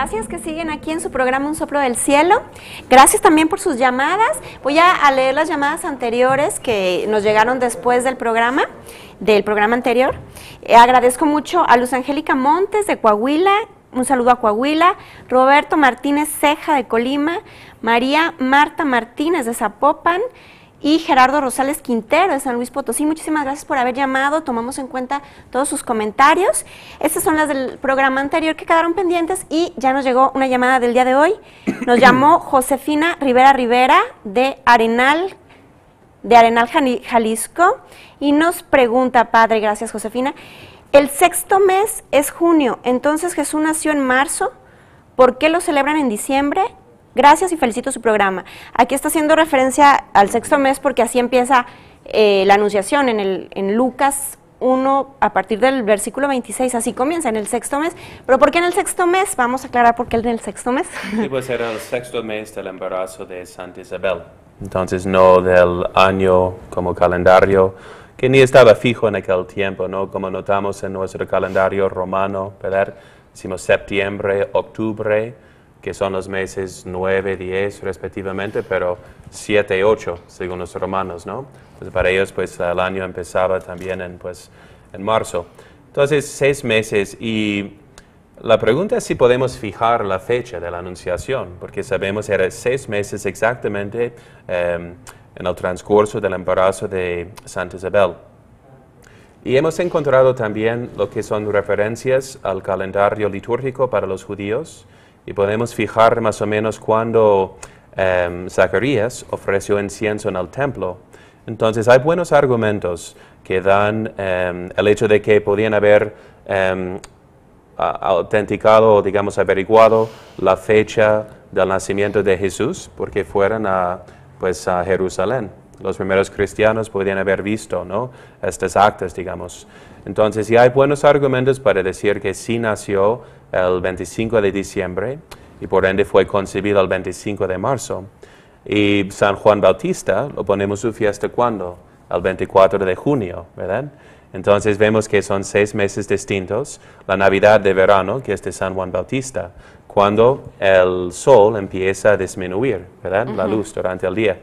gracias que siguen aquí en su programa Un Soplo del Cielo. Gracias también por sus llamadas. Voy a, leer las llamadas anteriores que nos llegaron después del programa, del programa anterior. Eh, agradezco mucho a Luz Angélica Montes de Coahuila, un saludo a Coahuila, Roberto Martínez Ceja de Colima, María Marta Martínez de Zapopan, y Gerardo Rosales Quintero de San Luis Potosí. Muchísimas gracias por haber llamado, tomamos en cuenta todos sus comentarios. Estas son las del programa anterior que quedaron pendientes y ya nos llegó una llamada del día de hoy. Nos llamó Josefina Rivera Rivera de Arenal, de Arenal Jalisco y nos pregunta, padre, gracias Josefina, el sexto mes es junio, entonces Jesús nació en marzo, ¿por qué lo celebran en diciembre? Gracias y felicito su programa. Aquí está haciendo referencia al sexto mes porque así empieza eh, la anunciación en, el, en Lucas 1 a partir del versículo 26, así comienza en el sexto mes. ¿Pero por qué en el sexto mes? Vamos a aclarar por qué en el sexto mes. Puede pues era el sexto mes del embarazo de Santa Isabel. Entonces no del año como calendario, que ni estaba fijo en aquel tiempo, ¿no? Como notamos en nuestro calendario romano, ¿verdad? Decimos septiembre, octubre, que son los meses 9, 10 respectivamente, pero 7 y 8 según los romanos, ¿no? para ellos pues el año empezaba también en, pues, en marzo. Entonces seis meses y la pregunta es si podemos fijar la fecha de la anunciación, porque sabemos que era seis meses exactamente em, en el transcurso del embarazo de Santa Isabel. Y hemos encontrado también lo que son referencias al calendario litúrgico para los judíos, y podemos fijar más o menos cuando em, Zacarías ofreció incienso en el templo. Entonces hay buenos argumentos que dan em, el hecho de que podían haber em, autenticado o digamos averiguado la fecha del nacimiento de Jesús porque fueron a, pues, a Jerusalén. Los primeros cristianos podían haber visto ¿no? estos actos, digamos. Entonces, si hay buenos argumentos para decir que sí nació el 25 de diciembre y por ende fue concebido el 25 de marzo. Y San Juan Bautista lo ponemos su fiesta cuando? El 24 de junio, ¿verdad? Entonces vemos que son seis meses distintos. La Navidad de verano, que es de San Juan Bautista, cuando el sol empieza a disminuir, ¿verdad? La luz durante el día.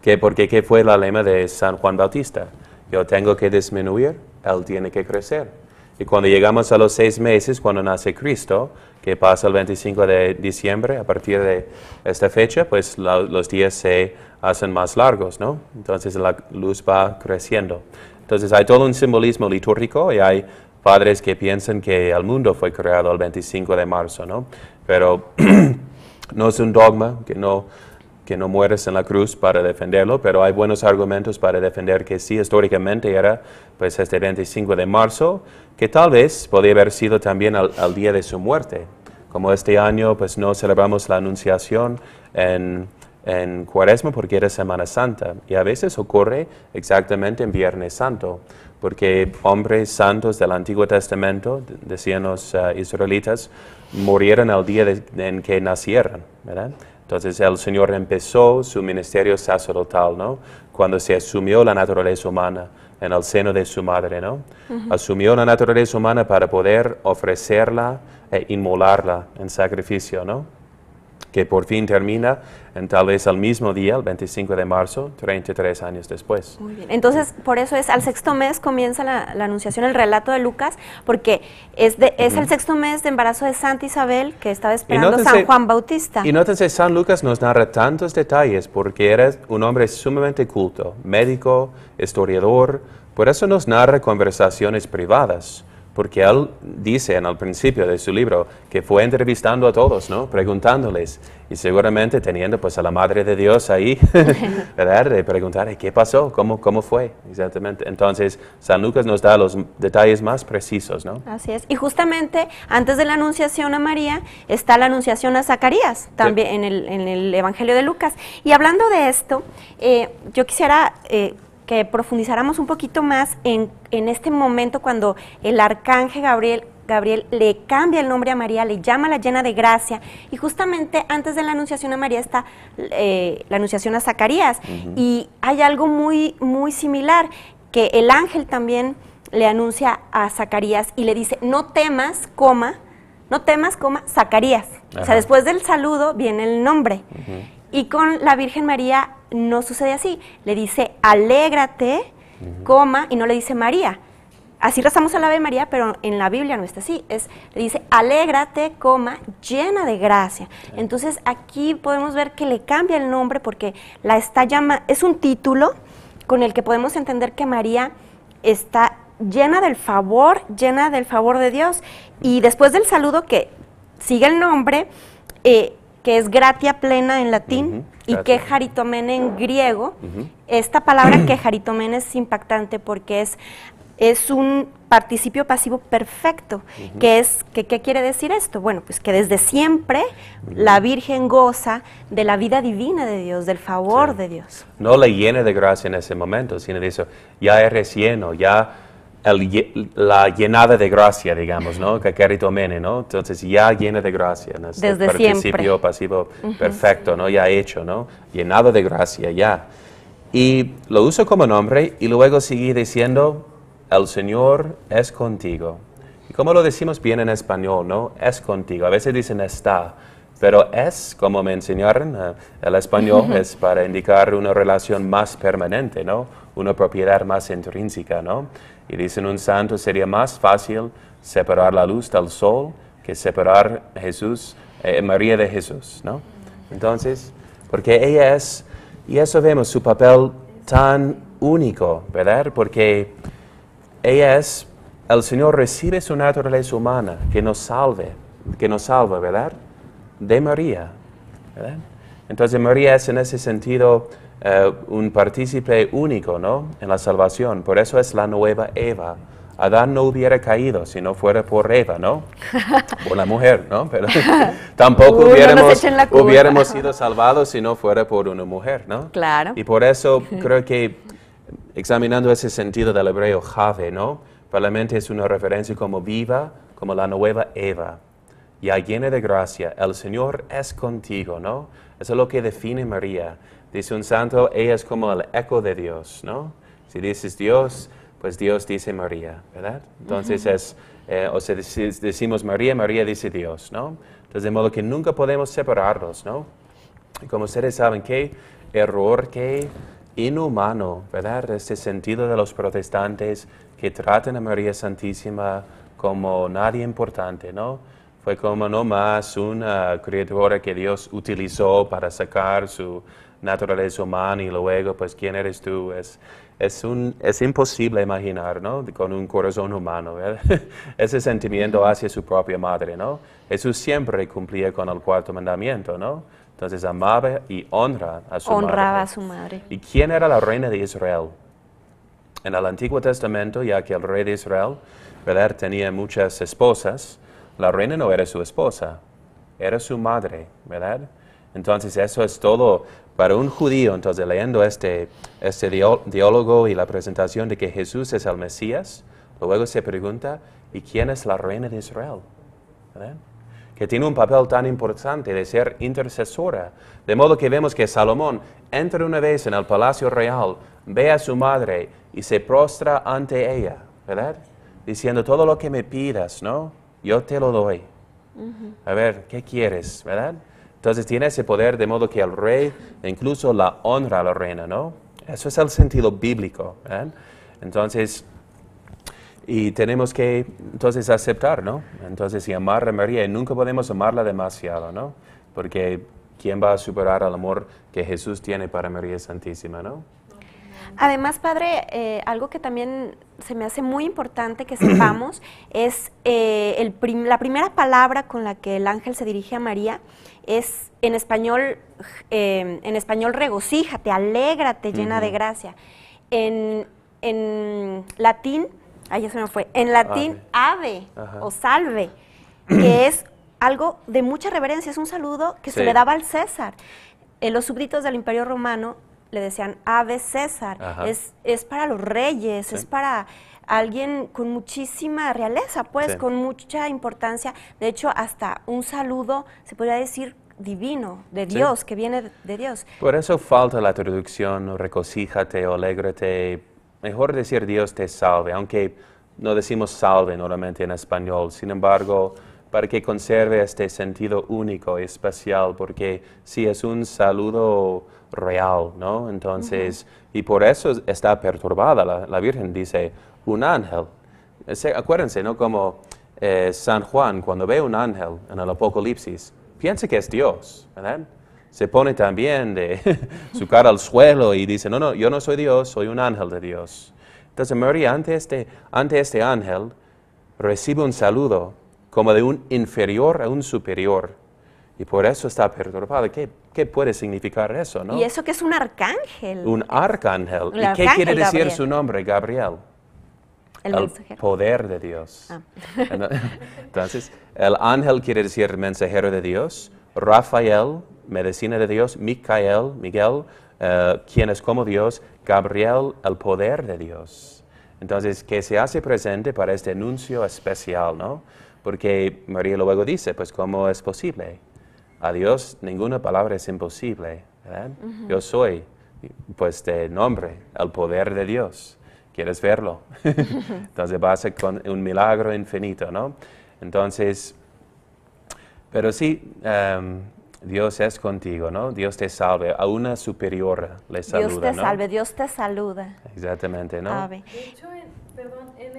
¿Qué, porque, ¿Qué fue la lema de San Juan Bautista? Yo tengo que disminuir él tiene que crecer. Y cuando llegamos a los seis meses, cuando nace Cristo, que pasa el 25 de diciembre, a partir de esta fecha, pues los días se hacen más largos, ¿no? Entonces la luz va creciendo. Entonces hay todo un simbolismo litúrgico y hay padres que piensan que el mundo fue creado el 25 de marzo, ¿no? Pero no es un dogma, que no que no mueres en la cruz para defenderlo, pero hay buenos argumentos para defender que sí, históricamente era pues este 25 de marzo, que tal vez podía haber sido también al, día de su muerte. Como este año pues no celebramos la Anunciación en, en Cuaresma porque era Semana Santa y a veces ocurre exactamente en Viernes Santo, porque hombres santos del Antiguo Testamento, decían los eh, israelitas, murieron al día en que nacieron, ¿verdad? Entonces el Señor empezó su ministerio sacerdotal, ¿no? Cuando se asumió la naturaleza humana en el seno de su madre, ¿no? Asumió la naturaleza humana para poder ofrecerla e inmolarla en sacrificio, ¿no? que por fin termina en tal vez al mismo día, el 25 de marzo, 33 años después. Muy bien. Entonces, por eso es al sexto mes comienza la, anunciación, el relato de Lucas, porque es, el sexto mes de embarazo de Santa Isabel que estaba esperando San Juan Bautista. Y nótense, San Lucas nos narra tantos detalles porque era un hombre sumamente culto, médico, historiador, por eso nos narra conversaciones privadas porque él dice en el principio de su libro que fue entrevistando a todos, ¿no? Preguntándoles y seguramente teniendo pues a la Madre de Dios ahí, ¿verdad? De preguntar, ¿qué pasó? ¿Cómo, ¿Cómo fue? Exactamente. Entonces, San Lucas nos da los detalles más precisos, ¿no? Así es. Y justamente antes de la Anunciación a María está la Anunciación a Zacarías, también en, el, Evangelio de Lucas. Y hablando de esto, eh, yo quisiera... Eh, profundizáramos un poquito más en, en este momento cuando el arcángel Gabriel Gabriel le cambia el nombre a María, le llama la llena de gracia, y justamente antes de la anunciación a María está eh, la anunciación a Zacarías, y hay algo muy, muy similar, que el ángel también le anuncia a Zacarías y le dice, no temas, coma, no temas, coma, Zacarías. O sea, después del saludo viene el nombre. Y con la Virgen María no sucede así. Le dice, alégrate, coma, y no le dice María. Así rezamos a la Ave María, pero en la Biblia no está así. Es, le dice, alégrate, coma, llena de gracia. Entonces aquí podemos ver que le cambia el nombre porque la está llama, es un título con el que podemos entender que María está llena del favor, llena del favor de Dios. Y después del saludo que sigue el nombre, eh, que es gratia plena en latín, y quejaritomen en griego. Esta palabra quejaritomen es impactante porque es, es un participio pasivo perfecto, que es, ¿qué quiere decir esto? Bueno, pues que desde siempre la Virgen goza de la vida divina de Dios, del favor de Dios. No le llena de gracia en ese momento, sino dice, ya recién o ya la llenada de gracia, digamos, ¿no? Que Mene, ¿no? Entonces ya llena de gracia, ¿no? Este Desde participio siempre. pasivo perfecto, ¿no? Ya hecho, ¿no? Llenado de gracia, ya. Y lo uso como nombre y luego sigue diciendo, el Señor es contigo. ¿Y cómo lo decimos bien en español, no? Es contigo. A veces dicen está, pero es, como me enseñaron, eh, el español es para indicar una relación más permanente, ¿no? Una propiedad más intrínseca, ¿no? Y dicen un santo, sería más fácil separar la luz del sol que separar Jesús, eh, María de Jesús, ¿no? Entonces, porque ella es, y eso vemos, su papel tan único, ¿verdad? Porque ella es, el Señor recibe su naturaleza humana, que nos salve, que nos salva, ¿verdad? De María, ¿verdad? Entonces María es en ese sentido eh, un partícipe único ¿no? en la salvación. Por eso es la nueva Eva. Adán no hubiera caído si no fuera por Eva, ¿no? Por la mujer, ¿no? Pero tampoco hubiéramos, sido salvados si no fuera por una mujer, ¿no? Claro. Y por eso creo que examinando ese sentido del hebreo jave, ¿no? Probablemente es una referencia como viva, como la nueva Eva ya llena de gracia, el Señor es contigo, ¿no? Eso es lo que define María. Dice un santo, ella es como el eco de Dios, ¿no? Si dices Dios, pues Dios dice María, ¿verdad? Entonces es, eh, o sea, decimos María, María dice Dios, ¿no? Entonces de modo que nunca podemos separarnos, ¿no? Y como ustedes saben, qué error, qué inhumano, ¿verdad? Este sentido de los protestantes que tratan a María Santísima como nadie importante, ¿no? fue como no más una criatura que Dios utilizó para sacar su naturaleza humana y luego, pues, ¿quién eres tú? Es, imposible imaginar, ¿no? Con un corazón humano, ¿verdad? Ese sentimiento hacia su propia madre, ¿no? Jesús siempre cumplía con el cuarto mandamiento, ¿no? Entonces amaba y honra a su madre. Honraba a su madre. ¿Y quién era la reina de Israel? En el Antiguo Testamento, ya que el rey de Israel, ¿verdad? Tenía muchas esposas, la reina no era su esposa, era su madre, ¿verdad? Entonces eso es todo para un judío. Entonces leyendo este, este diálogo y la presentación de que Jesús es el Mesías, luego se pregunta, ¿y quién es la reina de Israel? ¿verdad? que tiene un papel tan importante de ser intercesora. De modo que vemos que Salomón entra una vez en el palacio real, ve a su madre y se prostra ante ella, ¿verdad? Diciendo todo lo que me pidas, ¿no? yo te lo doy. A ver, ¿qué quieres? ¿Verdad? Entonces tiene ese poder de modo que el rey e incluso la honra a la reina, ¿no? Eso es el sentido bíblico. ¿verdad? Entonces, y tenemos que entonces aceptar, ¿no? Entonces, y amar a María, y nunca podemos amarla demasiado, ¿no? Porque ¿quién va a superar al amor que Jesús tiene para María Santísima, ¿no? Además, padre, eh, algo que también se me hace muy importante que sepamos es eh, la primera palabra con la que el ángel se dirige a María es en español, eh, en español regocíjate, alégrate, llena de gracia. En, en latín, me fue, en latín ave, o salve, que es algo de mucha reverencia, es un saludo que se le daba al César. los súbditos del Imperio Romano le decían Ave César, es, es, para los reyes, es para alguien con muchísima realeza, pues, con mucha importancia. De hecho, hasta un saludo se podría decir divino, de Dios, que viene de Dios. Por eso falta la traducción, recocíjate o alégrate. Mejor decir Dios te salve, aunque no decimos salve normalmente en español. Sin embargo, para que conserve este sentido único y especial, porque si es un saludo real, ¿no? Entonces, y por eso está perturbada la, Virgen, dice, un ángel. acuérdense, ¿no? Como eh, San Juan, cuando ve un ángel en el Apocalipsis, piensa que es Dios, ¿verdad? Se pone también de su cara al suelo y dice, no, no, yo no soy Dios, soy un ángel de Dios. Entonces María ante este, ante este ángel recibe un saludo como de un inferior a un superior y por eso está perturbada. ¿Qué, ¿Qué, puede significar eso? No? Y eso que es un arcángel. Un arcángel. ¿Y qué quiere decir su nombre, Gabriel? El, el poder de Dios. Ah. Entonces, el ángel quiere decir mensajero de Dios. Rafael, medicina de Dios. Micael, Miguel, eh, quien es como Dios. Gabriel, el poder de Dios. Entonces, que se hace presente para este anuncio especial, ¿no? Porque María luego dice, pues, ¿cómo es posible? A Dios ninguna palabra es imposible, ¿verdad? Yo soy, pues de nombre, el poder de Dios. ¿Quieres verlo? Entonces vas con un milagro infinito, ¿no? Entonces, pero sí, em, Dios es contigo, ¿no? Dios te salve. A una superior le saluda, Dios te salve, Dios te saluda. Exactamente, ¿no? De hecho, perdón, en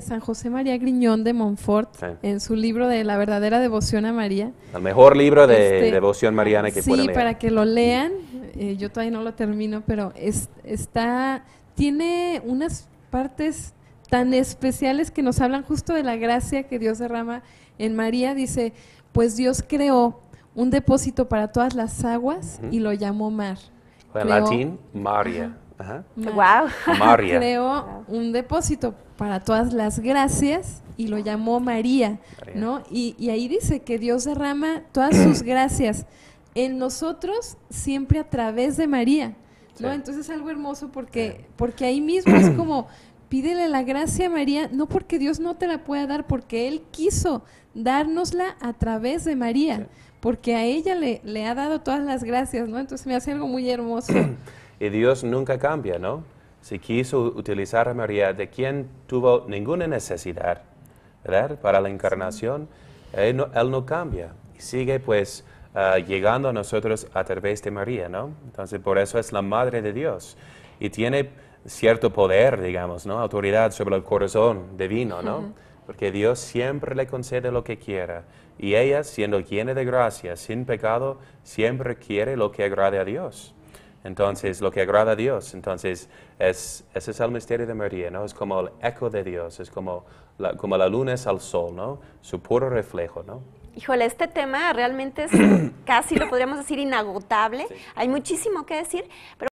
San José María Griñón de Montfort en su libro de La verdadera devoción a María. El mejor libro de este, devoción mariana que sí, Sí, para que lo lean. Eh, yo todavía no lo termino, pero es, está tiene unas partes tan especiales que nos hablan justo de la gracia que Dios derrama en María. Dice, pues Dios creó un depósito para todas las aguas y lo llamó mar. En latín, María wow. Creó un depósito para todas las gracias y lo llamó María, ¿no? Y, ahí dice que Dios derrama todas sus gracias en nosotros siempre a través de María, ¿no? Entonces es algo hermoso porque, porque ahí mismo es como pídele la gracia a María, no porque Dios no te la pueda dar, porque Él quiso dárnosla a través de María, porque a ella le, le ha dado todas las gracias, ¿no? Entonces me hace algo muy hermoso. Y Dios nunca cambia, ¿no? Si quiso utilizar a María, de quien tuvo ninguna necesidad, ¿verdad? Para la encarnación, él no, cambia. Y sigue, pues, ah, llegando a nosotros a través de María, ¿no? Entonces, por eso es la Madre de Dios. Y tiene cierto poder, digamos, ¿no? Autoridad sobre el corazón divino, ¿no? Porque Dios siempre le concede lo que quiera. Y ella, siendo llena de gracia, sin pecado, siempre quiere lo que agrade a Dios. Entonces, lo que agrada a Dios, entonces, es, ese es el misterio de María, ¿no? Es como el eco de Dios, es como la, como la luna es al sol, ¿no? Su puro reflejo, ¿no? Híjole, este tema realmente es casi, lo podríamos decir, inagotable. Hay muchísimo que decir, pero